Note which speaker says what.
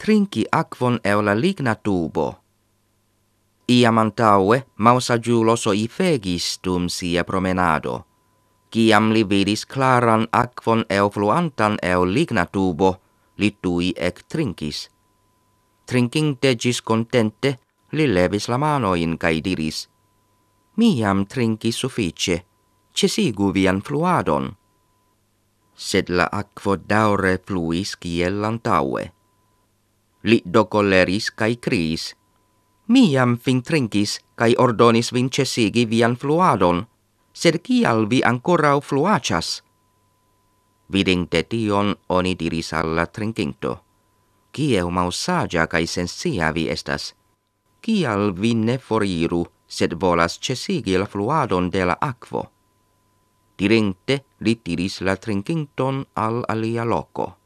Speaker 1: trinki aquon eola ligna tubo. Iam antaue mausa giuloso i fegis tum sia promenado, ciam li vidis claran aquon eo fluantan eo ligna tubo, li tui ec trinkis. Trinking gis contente, li levis la manoin, cae diris, miam trinki suffice, cesigu vian fluadon. Sed la aquo daure fluis ciel antaue li docoleris cae criis. Miam fin trincis, cae ordonis vin cesigi vian fluadon, sed cial vi ancorau fluacas? Vidinte tion, oni diris alla trincinto. Cieu mausagia cae sensia vi estas? Cial vi ne foriru, sed volas cesigi la fluadon de la aquo? Dirinte, li tiris la trincinton al alia loco.